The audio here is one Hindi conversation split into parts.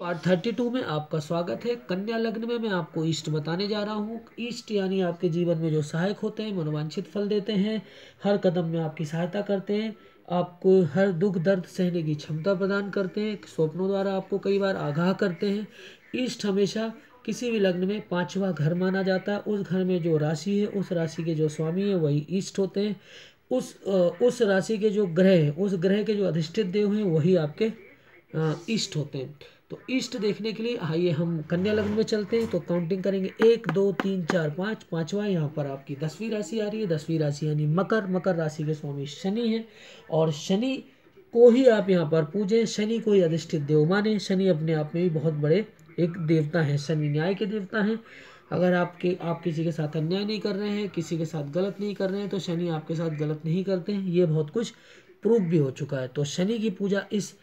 पार्ट थर्टी टू में आपका स्वागत है कन्या लग्न में मैं आपको इष्ट बताने जा रहा हूँ ईष्ट यानी आपके जीवन में जो सहायक होते हैं मनोवांछित फल देते हैं हर कदम में आपकी सहायता करते हैं आपको हर दुख दर्द सहने की क्षमता प्रदान करते हैं स्वप्नों द्वारा आपको कई बार आगाह करते हैं ईष्ट हमेशा किसी भी लग्न में पाँचवा घर माना जाता है उस घर में जो राशि है उस राशि के जो स्वामी है वही इष्ट होते हैं उस उस राशि के जो ग्रह हैं उस ग्रह के जो अधिष्ठित देव हैं वही आपके ईस्ट होते हैं तो ईस्ट देखने के लिए आइए हम कन्या लग्न में चलते हैं तो काउंटिंग करेंगे एक दो तीन चार पाँच पाँचवा यहाँ पर आपकी दसवीं राशि आ रही है दसवीं राशि यानी मकर मकर राशि के स्वामी शनि हैं और शनि को ही आप यहाँ पर पूजें शनि को ही अधिष्ठित देव माने शनि अपने आप में भी बहुत बड़े एक देवता हैं शनि न्याय के देवता हैं अगर आपके आप किसी के साथ अन्याय नहीं कर रहे हैं किसी के साथ गलत नहीं कर रहे हैं तो शनि आपके साथ गलत नहीं करते हैं ये बहुत कुछ प्रूफ भी हो चुका है तो शनि की पूजा इस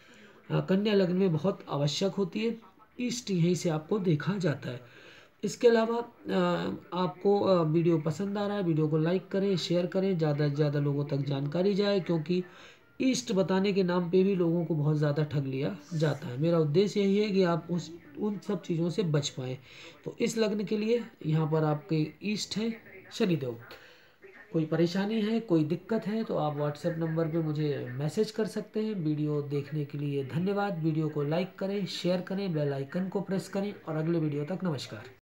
हाँ, कन्या लग्न में बहुत आवश्यक होती है ईस्ट यहीं से आपको देखा जाता है इसके अलावा आपको वीडियो पसंद आ रहा है वीडियो को लाइक करें शेयर करें ज़्यादा से ज़्यादा लोगों तक जानकारी जाए क्योंकि ईस्ट बताने के नाम पे भी लोगों को बहुत ज़्यादा ठग लिया जाता है मेरा उद्देश्य यही है कि आप उस उन सब चीज़ों से बच पाएँ तो इस लग्न के लिए यहाँ पर आपके ईस्ट हैं शनिदेव कोई परेशानी है कोई दिक्कत है तो आप व्हाट्सएप नंबर पे मुझे मैसेज कर सकते हैं वीडियो देखने के लिए धन्यवाद वीडियो को लाइक करें शेयर करें बेल आइकन को प्रेस करें और अगले वीडियो तक नमस्कार